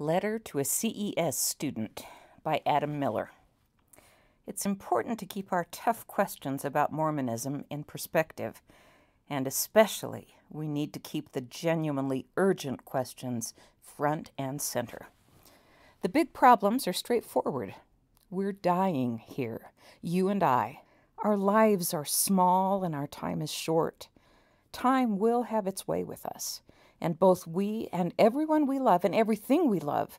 Letter to a CES Student by Adam Miller. It's important to keep our tough questions about Mormonism in perspective, and especially we need to keep the genuinely urgent questions front and center. The big problems are straightforward. We're dying here, you and I. Our lives are small and our time is short. Time will have its way with us and both we and everyone we love and everything we love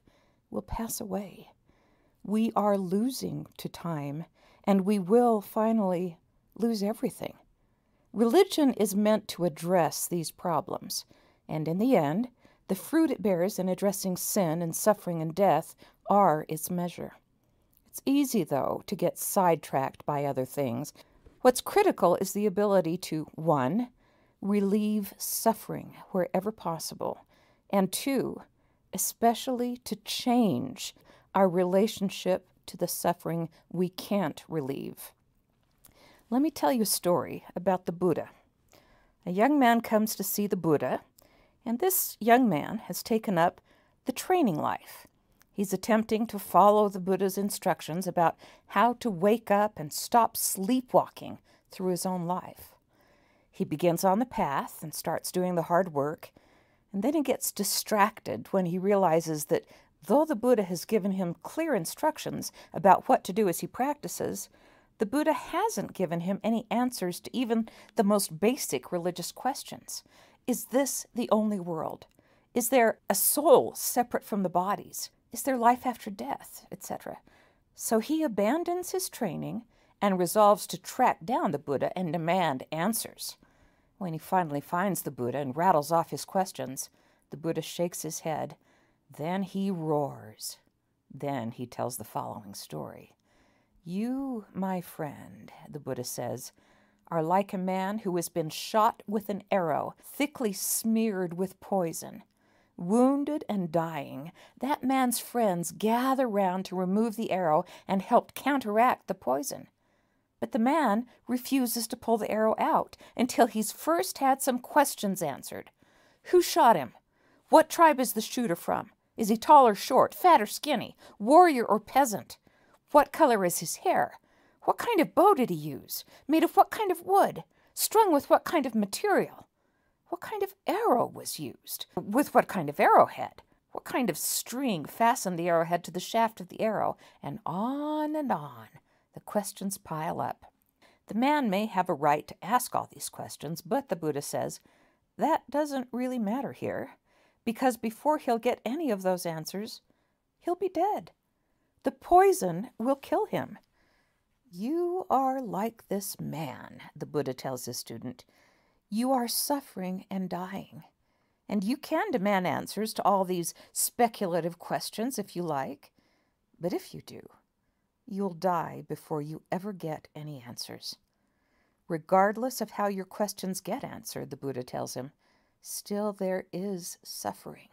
will pass away. We are losing to time, and we will finally lose everything. Religion is meant to address these problems, and in the end, the fruit it bears in addressing sin and suffering and death are its measure. It's easy, though, to get sidetracked by other things. What's critical is the ability to 1 relieve suffering wherever possible, and two, especially to change our relationship to the suffering we can't relieve. Let me tell you a story about the Buddha. A young man comes to see the Buddha, and this young man has taken up the training life. He's attempting to follow the Buddha's instructions about how to wake up and stop sleepwalking through his own life. He begins on the path and starts doing the hard work, and then he gets distracted when he realizes that though the Buddha has given him clear instructions about what to do as he practices, the Buddha hasn't given him any answers to even the most basic religious questions. Is this the only world? Is there a soul separate from the bodies? Is there life after death, etc.? So he abandons his training and resolves to track down the Buddha and demand answers. When he finally finds the Buddha and rattles off his questions, the Buddha shakes his head. Then he roars. Then he tells the following story. You, my friend, the Buddha says, are like a man who has been shot with an arrow, thickly smeared with poison. Wounded and dying, that man's friends gather round to remove the arrow and help counteract the poison. But the man refuses to pull the arrow out until he's first had some questions answered. Who shot him? What tribe is the shooter from? Is he tall or short, fat or skinny, warrior or peasant? What color is his hair? What kind of bow did he use? Made of what kind of wood? Strung with what kind of material? What kind of arrow was used? With what kind of arrowhead? What kind of string fastened the arrowhead to the shaft of the arrow? And on and on. The questions pile up. The man may have a right to ask all these questions, but the Buddha says that doesn't really matter here, because before he'll get any of those answers, he'll be dead. The poison will kill him. You are like this man, the Buddha tells his student. You are suffering and dying. And you can demand answers to all these speculative questions if you like, but if you do, you'll die before you ever get any answers. Regardless of how your questions get answered, the Buddha tells him, still there is suffering.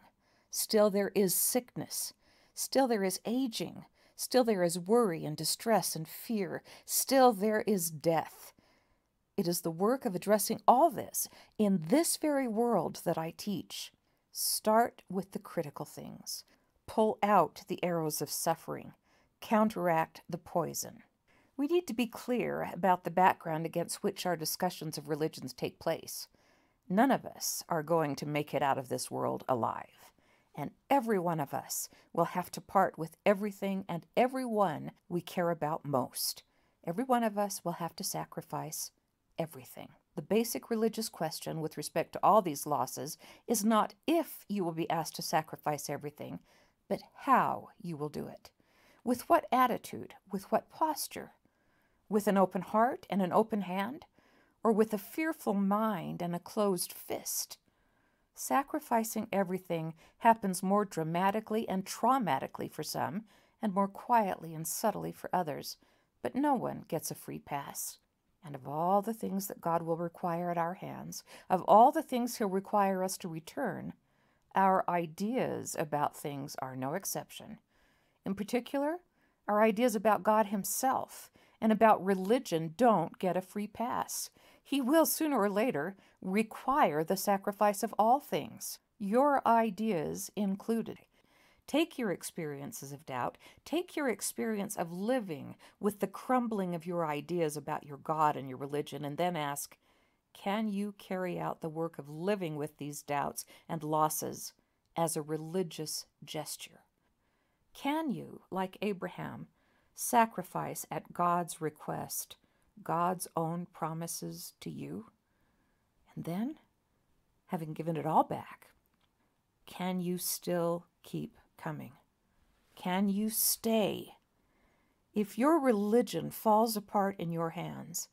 Still there is sickness. Still there is aging. Still there is worry and distress and fear. Still there is death. It is the work of addressing all this in this very world that I teach. Start with the critical things. Pull out the arrows of suffering counteract the poison. We need to be clear about the background against which our discussions of religions take place. None of us are going to make it out of this world alive, and every one of us will have to part with everything and everyone we care about most. Every one of us will have to sacrifice everything. The basic religious question with respect to all these losses is not if you will be asked to sacrifice everything, but how you will do it. With what attitude? With what posture? With an open heart and an open hand? Or with a fearful mind and a closed fist? Sacrificing everything happens more dramatically and traumatically for some, and more quietly and subtly for others, but no one gets a free pass. And of all the things that God will require at our hands, of all the things He'll require us to return, our ideas about things are no exception. In particular, our ideas about God Himself and about religion don't get a free pass. He will sooner or later require the sacrifice of all things, your ideas included. Take your experiences of doubt, take your experience of living with the crumbling of your ideas about your God and your religion, and then ask, can you carry out the work of living with these doubts and losses as a religious gesture? Can you, like Abraham, sacrifice at God's request God's own promises to you? And then, having given it all back, can you still keep coming? Can you stay? If your religion falls apart in your hands,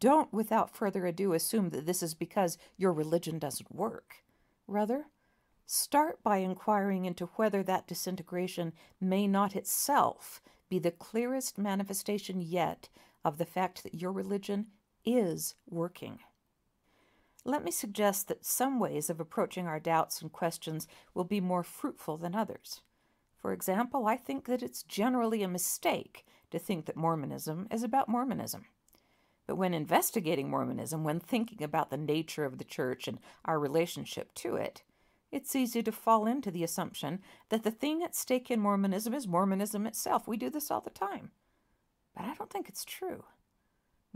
don't without further ado assume that this is because your religion doesn't work. Rather, Start by inquiring into whether that disintegration may not itself be the clearest manifestation yet of the fact that your religion is working. Let me suggest that some ways of approaching our doubts and questions will be more fruitful than others. For example, I think that it's generally a mistake to think that Mormonism is about Mormonism. But when investigating Mormonism, when thinking about the nature of the church and our relationship to it, it's easy to fall into the assumption that the thing at stake in Mormonism is Mormonism itself. We do this all the time. But I don't think it's true.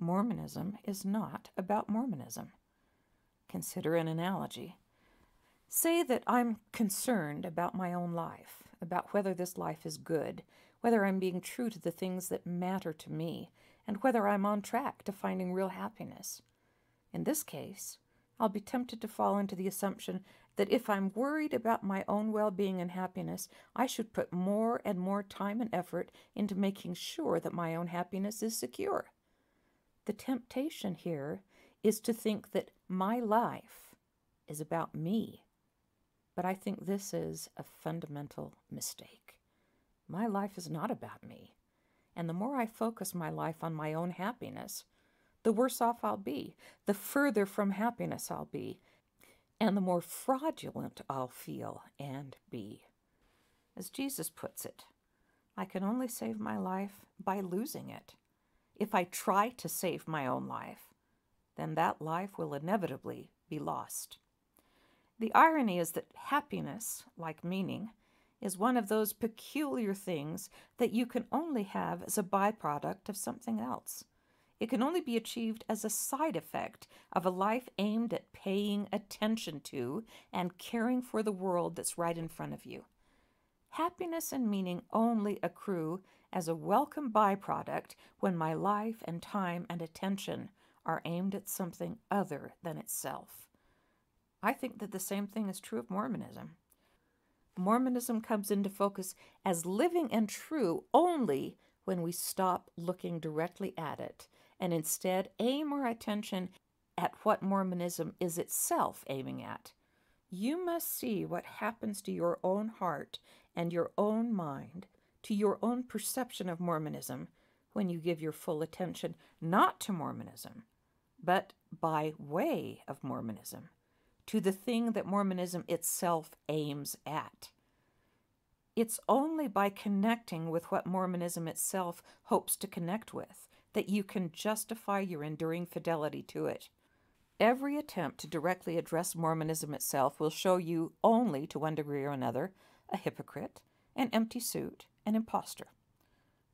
Mormonism is not about Mormonism. Consider an analogy. Say that I'm concerned about my own life, about whether this life is good, whether I'm being true to the things that matter to me, and whether I'm on track to finding real happiness. In this case, I'll be tempted to fall into the assumption that if I'm worried about my own well being and happiness, I should put more and more time and effort into making sure that my own happiness is secure. The temptation here is to think that my life is about me. But I think this is a fundamental mistake. My life is not about me. And the more I focus my life on my own happiness, the worse off I'll be, the further from happiness I'll be, and the more fraudulent I'll feel and be. As Jesus puts it, I can only save my life by losing it. If I try to save my own life, then that life will inevitably be lost. The irony is that happiness, like meaning, is one of those peculiar things that you can only have as a byproduct of something else. It can only be achieved as a side effect of a life aimed at paying attention to and caring for the world that's right in front of you. Happiness and meaning only accrue as a welcome byproduct when my life and time and attention are aimed at something other than itself. I think that the same thing is true of Mormonism. Mormonism comes into focus as living and true only when we stop looking directly at it and instead aim our attention at what Mormonism is itself aiming at. You must see what happens to your own heart and your own mind, to your own perception of Mormonism, when you give your full attention not to Mormonism, but by way of Mormonism, to the thing that Mormonism itself aims at. It's only by connecting with what Mormonism itself hopes to connect with that you can justify your enduring fidelity to it. Every attempt to directly address Mormonism itself will show you only, to one degree or another, a hypocrite, an empty suit, an impostor.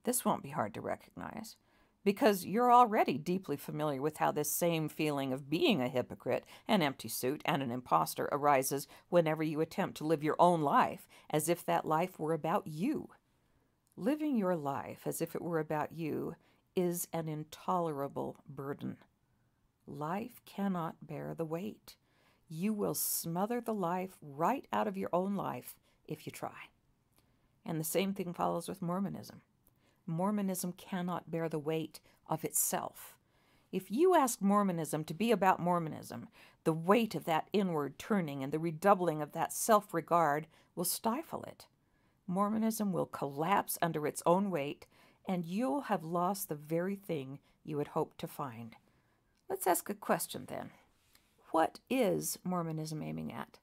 This won't be hard to recognize because you're already deeply familiar with how this same feeling of being a hypocrite, an empty suit, and an impostor arises whenever you attempt to live your own life as if that life were about you. Living your life as if it were about you is an intolerable burden. Life cannot bear the weight. You will smother the life right out of your own life if you try. And the same thing follows with Mormonism. Mormonism cannot bear the weight of itself. If you ask Mormonism to be about Mormonism, the weight of that inward turning and the redoubling of that self regard will stifle it. Mormonism will collapse under its own weight and you'll have lost the very thing you had hoped to find. Let's ask a question then. What is Mormonism aiming at?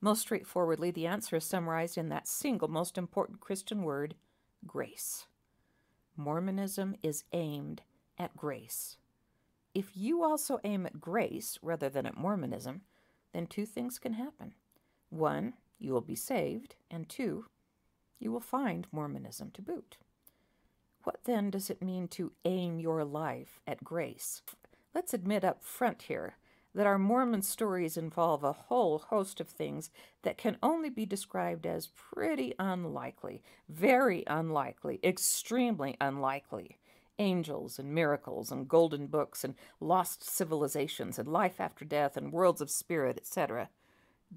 Most straightforwardly, the answer is summarized in that single most important Christian word, grace. Mormonism is aimed at grace. If you also aim at grace rather than at Mormonism, then two things can happen. One, you will be saved, and two, you will find Mormonism to boot. What then does it mean to aim your life at grace? Let's admit up front here that our Mormon stories involve a whole host of things that can only be described as pretty unlikely, very unlikely, extremely unlikely. Angels and miracles and golden books and lost civilizations and life after death and worlds of spirit, etc.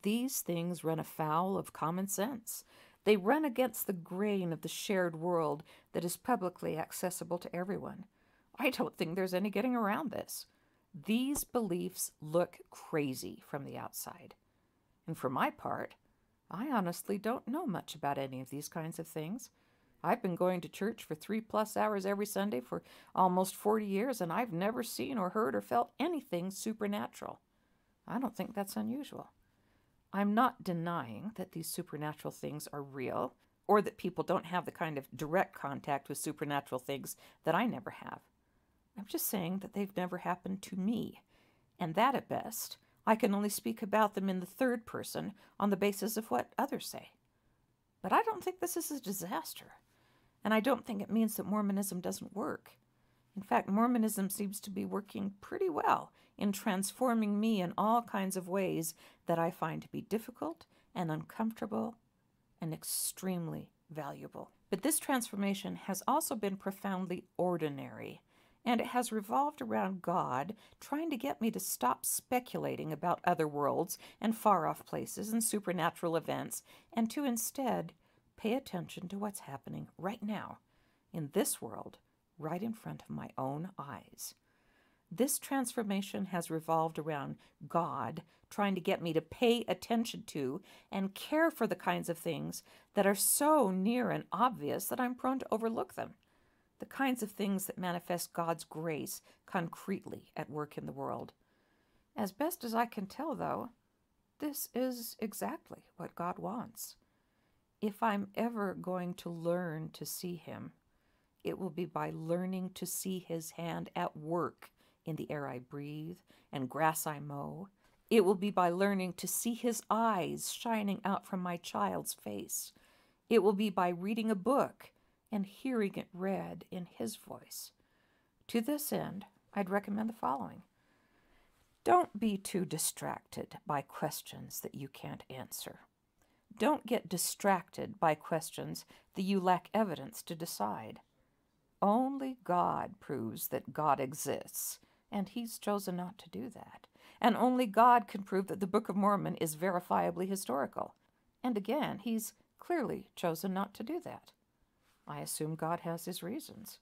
These things run afoul of common sense, they run against the grain of the shared world that is publicly accessible to everyone. I don't think there's any getting around this. These beliefs look crazy from the outside. And for my part, I honestly don't know much about any of these kinds of things. I've been going to church for three plus hours every Sunday for almost 40 years, and I've never seen or heard or felt anything supernatural. I don't think that's unusual. I'm not denying that these supernatural things are real or that people don't have the kind of direct contact with supernatural things that I never have. I'm just saying that they've never happened to me, and that at best, I can only speak about them in the third person on the basis of what others say. But I don't think this is a disaster, and I don't think it means that Mormonism doesn't work. In fact, Mormonism seems to be working pretty well in transforming me in all kinds of ways that I find to be difficult and uncomfortable and extremely valuable. But this transformation has also been profoundly ordinary, and it has revolved around God trying to get me to stop speculating about other worlds and far off places and supernatural events, and to instead pay attention to what's happening right now in this world, right in front of my own eyes. This transformation has revolved around God trying to get me to pay attention to and care for the kinds of things that are so near and obvious that I'm prone to overlook them. The kinds of things that manifest God's grace concretely at work in the world. As best as I can tell, though, this is exactly what God wants. If I'm ever going to learn to see Him, it will be by learning to see His hand at work in the air I breathe, and grass I mow. It will be by learning to see his eyes shining out from my child's face. It will be by reading a book and hearing it read in his voice. To this end, I'd recommend the following. Don't be too distracted by questions that you can't answer. Don't get distracted by questions that you lack evidence to decide. Only God proves that God exists and he's chosen not to do that. And only God can prove that the Book of Mormon is verifiably historical. And again, he's clearly chosen not to do that. I assume God has his reasons.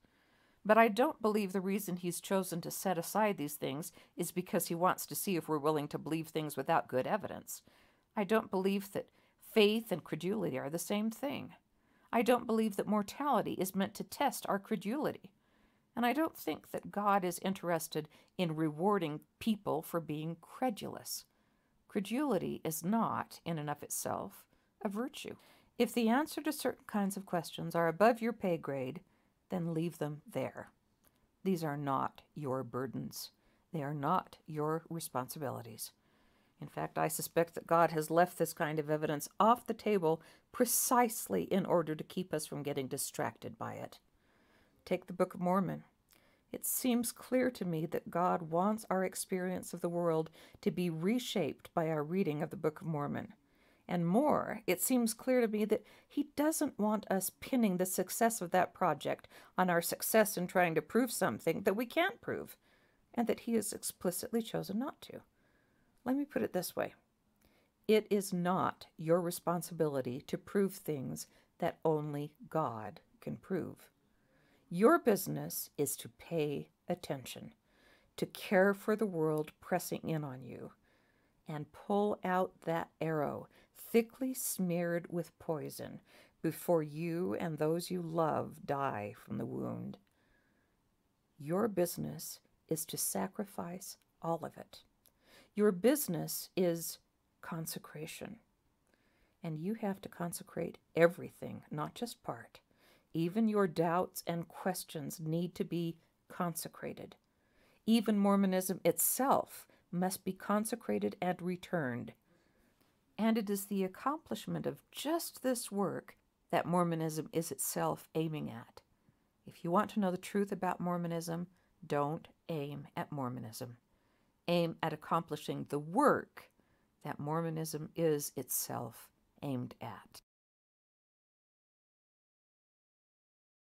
But I don't believe the reason he's chosen to set aside these things is because he wants to see if we're willing to believe things without good evidence. I don't believe that faith and credulity are the same thing. I don't believe that mortality is meant to test our credulity. And I don't think that God is interested in rewarding people for being credulous. Credulity is not, in and of itself, a virtue. If the answer to certain kinds of questions are above your pay grade, then leave them there. These are not your burdens. They are not your responsibilities. In fact, I suspect that God has left this kind of evidence off the table precisely in order to keep us from getting distracted by it. Take the Book of Mormon. It seems clear to me that God wants our experience of the world to be reshaped by our reading of the Book of Mormon. And more, it seems clear to me that He doesn't want us pinning the success of that project on our success in trying to prove something that we can't prove, and that He has explicitly chosen not to. Let me put it this way it is not your responsibility to prove things that only God can prove. Your business is to pay attention, to care for the world pressing in on you, and pull out that arrow thickly smeared with poison before you and those you love die from the wound. Your business is to sacrifice all of it. Your business is consecration. And you have to consecrate everything, not just part. Even your doubts and questions need to be consecrated. Even Mormonism itself must be consecrated and returned. And it is the accomplishment of just this work that Mormonism is itself aiming at. If you want to know the truth about Mormonism, don't aim at Mormonism. Aim at accomplishing the work that Mormonism is itself aimed at.